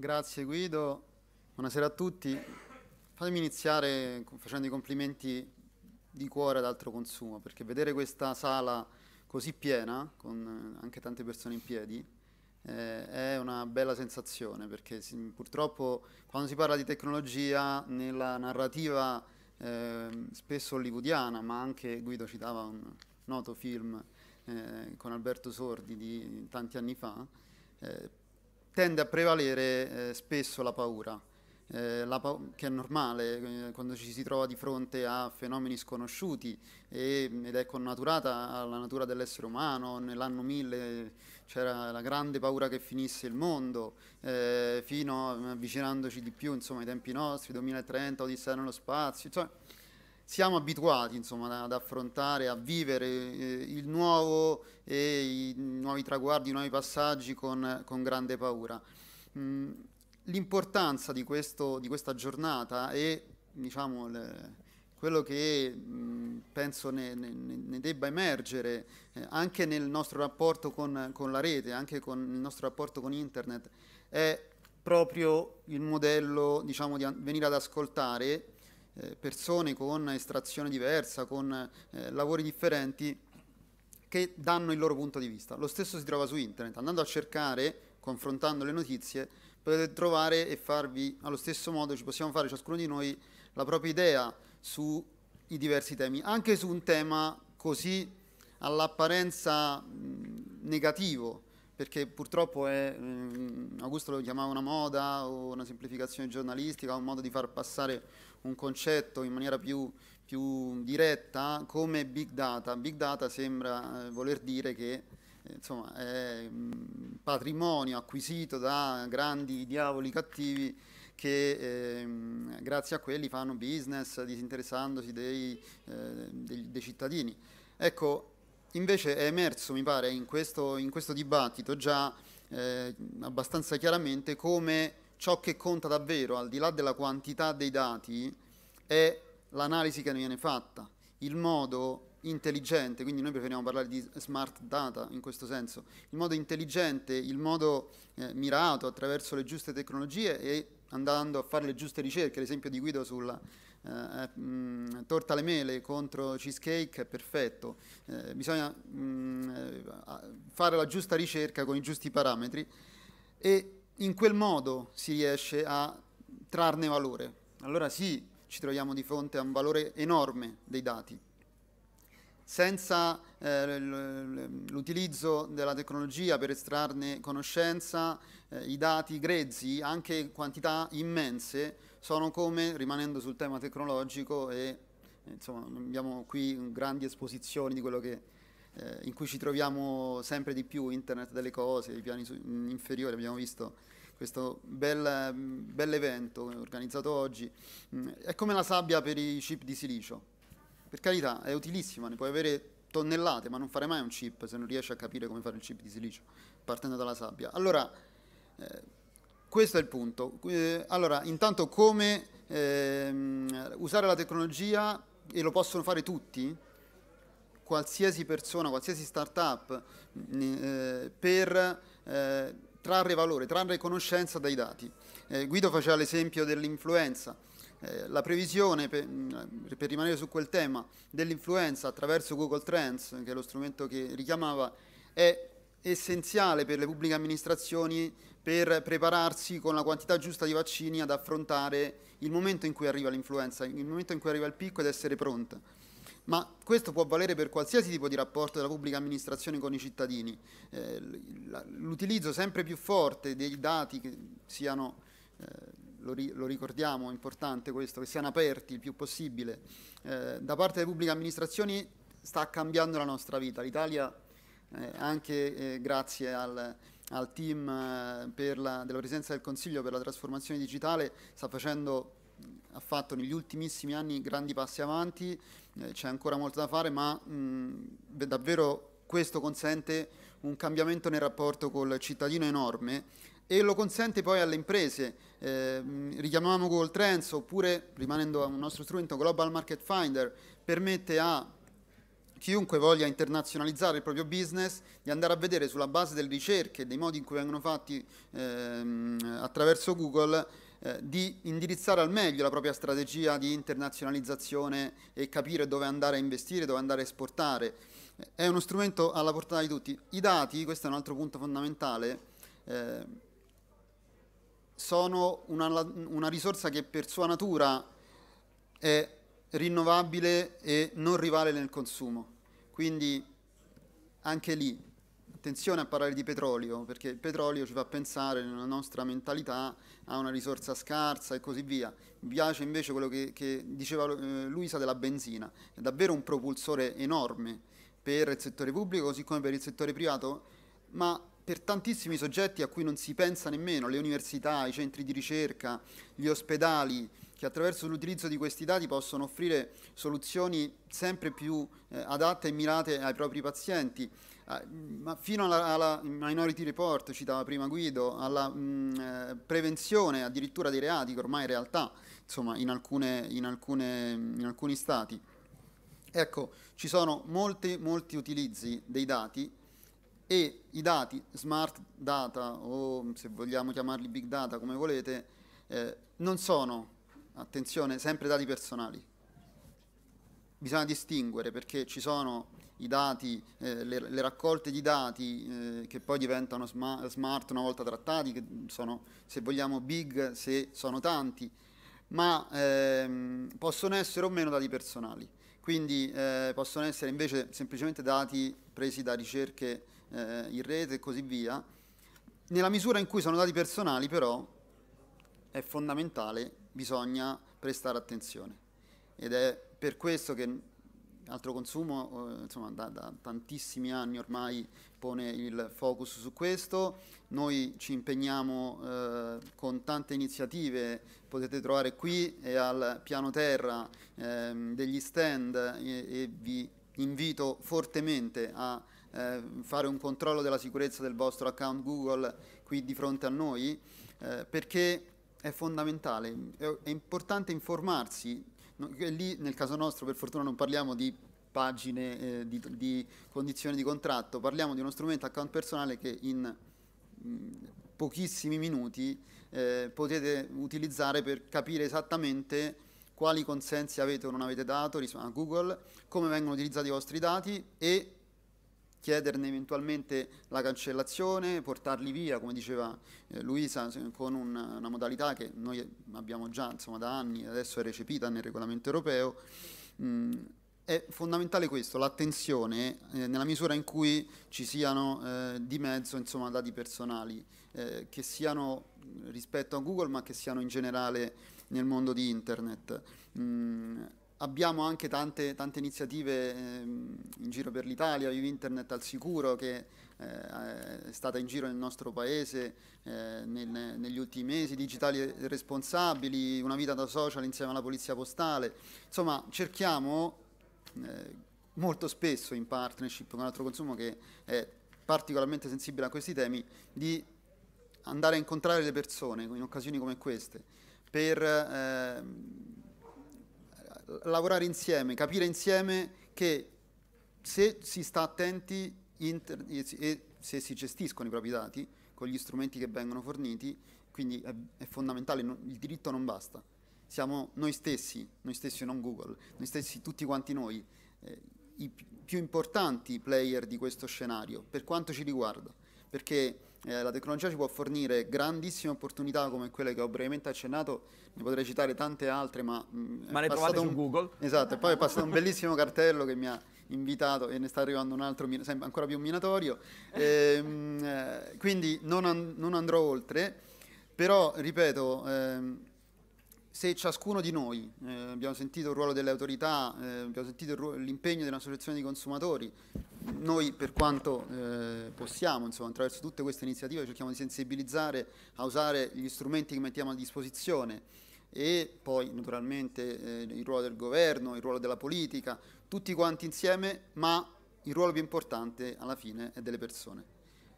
Grazie Guido, buonasera a tutti. Fatemi iniziare facendo i complimenti di cuore ad altro consumo, perché vedere questa sala così piena, con eh, anche tante persone in piedi, eh, è una bella sensazione, perché si, purtroppo quando si parla di tecnologia nella narrativa eh, spesso hollywoodiana, ma anche Guido citava un noto film eh, con Alberto Sordi di tanti anni fa, eh, tende a prevalere eh, spesso la paura, eh, la pa- che è normale eh, quando ci si trova di fronte a fenomeni sconosciuti e, ed è connaturata alla natura dell'essere umano. Nell'anno 1000 c'era la grande paura che finisse il mondo, eh, fino avvicinandoci di più insomma, ai tempi nostri, 2030, Odissea nello spazio. Insomma, siamo abituati insomma, ad affrontare, a vivere eh, il nuovo e i nuovi traguardi, i nuovi passaggi con, con grande paura. Mm, l'importanza di, questo, di, questa giornata e diciamo, le, quello che mh, mm, penso ne, ne, ne, debba emergere eh, anche nel nostro rapporto con, con la rete, anche con il nostro rapporto con internet, è proprio il modello diciamo, di venire ad ascoltare eh, persone con estrazione diversa, con eh, lavori differenti che danno il loro punto di vista. Lo stesso si trova su internet, andando a cercare, confrontando le notizie, potete trovare e farvi allo stesso modo, ci possiamo fare ciascuno di noi la propria idea sui diversi temi, anche su un tema così all'apparenza negativo, perché purtroppo è, mh, mm, Augusto lo chiamava una moda o una semplificazione giornalistica, un modo di far passare un concetto in maniera più, più diretta come big data. Big data sembra eh, voler dire che eh, insomma, è mh, mm, patrimonio acquisito da grandi diavoli cattivi che ehm, grazie a quelli fanno business disinteressandosi dei, eh, dei, dei cittadini. Ecco, invece è emerso, mi pare, in questo, in questo dibattito già eh, abbastanza chiaramente come ciò che conta davvero, al di là della quantità dei dati, è l'analisi che ne viene fatta, il modo intelligente, quindi noi preferiamo parlare di smart data in questo senso, il modo intelligente, il modo eh, mirato attraverso le giuste tecnologie e andando a fare le giuste ricerche, l'esempio di Guido sulla, eh, mh, eh, mm, torta alle mele contro cheesecake è perfetto, eh, bisogna mh, mm, eh, fare la giusta ricerca con i giusti parametri e in quel modo si riesce a trarne valore. Allora sì, ci troviamo di fronte a un valore enorme dei dati senza eh, l'utilizzo della tecnologia per estrarne conoscenza, eh, i dati grezzi, anche quantità immense, sono come, rimanendo sul tema tecnologico, e insomma, abbiamo qui grandi esposizioni di quello che, eh, in cui ci troviamo sempre di più, internet delle cose, i piani inferiori, abbiamo visto questo bel, bel evento organizzato oggi, mm, è come la sabbia per i chip di silicio per carità è utilissima, ne puoi avere tonnellate, ma non fare mai un chip se non riesci a capire come fare il chip di silicio, partendo dalla sabbia. Allora, eh, questo è il punto. Eh, allora, intanto come ehm, usare la tecnologia, e lo possono fare tutti, qualsiasi persona, qualsiasi startup, mm, eh, per eh, trarre valore, trarre conoscenza dai dati. Eh, Guido faceva l'esempio dell'influenza eh, la previsione, per, mm, per, rimanere su quel tema, dell'influenza attraverso Google Trends, che è lo strumento che richiamava, è essenziale per le pubbliche amministrazioni per prepararsi con la quantità giusta di vaccini ad affrontare il momento in cui arriva l'influenza, il momento in cui arriva il picco ed essere pronta. Ma questo può valere per qualsiasi tipo di rapporto della pubblica amministrazione con i cittadini. Eh, l'utilizzo sempre più forte dei dati che siano eh, lo, ri lo, ricordiamo, è importante questo, che siano aperti il più possibile, eh, da parte delle pubbliche amministrazioni sta cambiando la nostra vita. L'Italia, eh, anche eh, grazie al, al team eh, la, della Presidenza del Consiglio per la trasformazione digitale, sta facendo, ha fatto negli ultimissimi anni grandi passi avanti, eh, c'è ancora molto da fare, ma mh, davvero questo consente un cambiamento nel rapporto col cittadino enorme e lo consente poi alle imprese. Eh, richiamiamo Google Trends oppure, rimanendo a un nostro strumento, Global Market Finder permette a chiunque voglia internazionalizzare il proprio business di andare a vedere sulla base delle ricerche e dei modi in cui vengono fatti ehm, attraverso Google eh, di indirizzare al meglio la propria strategia di internazionalizzazione e capire dove andare a investire, dove andare a esportare. È uno strumento alla portata di tutti. I dati, questo è un altro punto fondamentale, eh, sono una, una risorsa che per sua natura è rinnovabile e non rivale nel consumo. Quindi anche lì attenzione a parlare di petrolio, perché il petrolio ci fa pensare nella nostra mentalità a una risorsa scarsa e così via. Mi piace invece quello che, che diceva eh, Luisa della benzina, è davvero un propulsore enorme per il settore pubblico così come per il settore privato, ma per tantissimi soggetti a cui non si pensa nemmeno, le università, i centri di ricerca, gli ospedali, che attraverso l'utilizzo di questi dati possono offrire soluzioni sempre più eh, adatte e mirate ai propri pazienti. Eh, ma fino alla, alla, Minority Report, citava prima Guido, alla mh, mm, eh, prevenzione addirittura dei reati, che ormai è realtà insomma, in, alcune, in, alcune, in alcuni stati. Ecco, ci sono molti, molti utilizzi dei dati e i dati smart data o se vogliamo chiamarli big data come volete eh, non sono, attenzione, sempre dati personali. Bisogna distinguere perché ci sono i dati, eh, le, le, raccolte di dati eh, che poi diventano sma smart una volta trattati, che sono se vogliamo big, se sono tanti, ma ehm, possono essere o meno dati personali quindi eh, possono essere invece semplicemente dati presi da ricerche eh, in rete e così via. Nella misura in cui sono dati personali però è fondamentale, bisogna prestare attenzione ed è per questo che altro consumo, eh, insomma, da, da, tantissimi anni ormai pone il focus su questo. Noi ci impegniamo eh, con tante iniziative, potete trovare qui e al piano terra ehm, degli stand e, e, vi invito fortemente a eh, fare un controllo della sicurezza del vostro account Google qui di fronte a noi eh, perché è fondamentale, è, è importante informarsi lì nel caso nostro per fortuna non parliamo di pagine eh, di, di, condizioni di contratto, parliamo di uno strumento account personale che in mh, mm, pochissimi minuti eh, potete utilizzare per capire esattamente quali consensi avete o non avete dato a Google, come vengono utilizzati i vostri dati e chiederne eventualmente la cancellazione, portarli via, come diceva eh, Luisa, con una, una, modalità che noi abbiamo già insomma, da anni, adesso è recepita nel regolamento europeo. Mh, mm, è fondamentale questo, l'attenzione eh, nella misura in cui ci siano eh, di mezzo insomma, dati personali, eh, che siano rispetto a Google ma che siano in generale nel mondo di Internet. Mm, abbiamo anche tante, tante iniziative ehm, in giro per l'Italia, Vive Internet al sicuro che eh, è stata in giro nel nostro paese eh, nel, negli ultimi mesi, Digitali Responsabili, Una vita da social insieme alla Polizia Postale, insomma cerchiamo eh, molto spesso in partnership con l'altro consumo che è particolarmente sensibile a questi temi, di andare a incontrare le persone in occasioni come queste per ehm, lavorare insieme, capire insieme che se si sta attenti inter, e se si gestiscono i propri dati con gli strumenti che vengono forniti, quindi è, è fondamentale, no, il diritto non basta. Siamo noi stessi, noi stessi non Google, noi stessi tutti quanti noi, eh, i più importanti player di questo scenario, per quanto ci riguarda, perché eh, la tecnologia ci può fornire grandissime opportunità come quelle che ho brevemente accennato, ne potrei citare tante altre, ma... Mh, mm, ma ne trovate un... su Google? Esatto, e poi è passato un bellissimo cartello che mi ha invitato e ne sta arrivando un altro sempre, ancora più minatorio, ehm, eh, mh, quindi non, an- non, andrò oltre, però ripeto... Ehm, se ciascuno di noi, eh, abbiamo sentito il ruolo delle autorità, eh, abbiamo sentito ru- l'impegno dell'associazione di consumatori, noi per quanto eh, possiamo, insomma, attraverso tutte queste iniziative cerchiamo di sensibilizzare a usare gli strumenti che mettiamo a disposizione e poi naturalmente eh, il ruolo del governo, il ruolo della politica, tutti quanti insieme, ma il ruolo più importante alla fine è delle persone.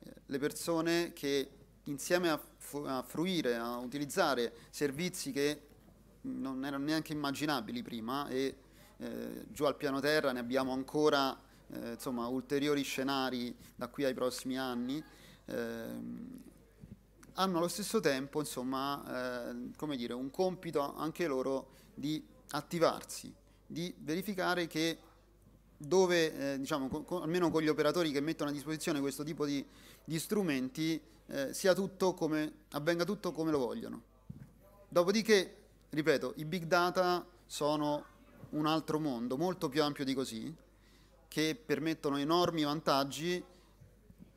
Eh, le persone che insieme a, a fruire, a utilizzare servizi che non erano neanche immaginabili prima e eh, giù al piano terra ne abbiamo ancora eh, insomma, ulteriori scenari da qui ai prossimi anni, ehm, hanno allo stesso tempo insomma, eh, dire, un compito anche loro di attivarsi, di verificare che dove, eh, diciamo, co co almeno con gli operatori che mettono a disposizione questo tipo di, di strumenti, eh, tutto come, avvenga tutto come lo vogliono. Dopodiché, ripeto, i big data sono un altro mondo, molto più ampio di così, che permettono enormi vantaggi,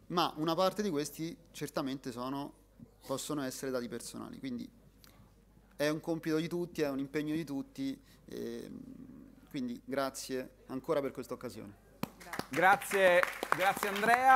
ma una parte di questi certamente sono, possono essere dati personali. Quindi è un compito di tutti, è un impegno di tutti, eh, quindi grazie ancora per questa occasione. Grazie, grazie Andrea.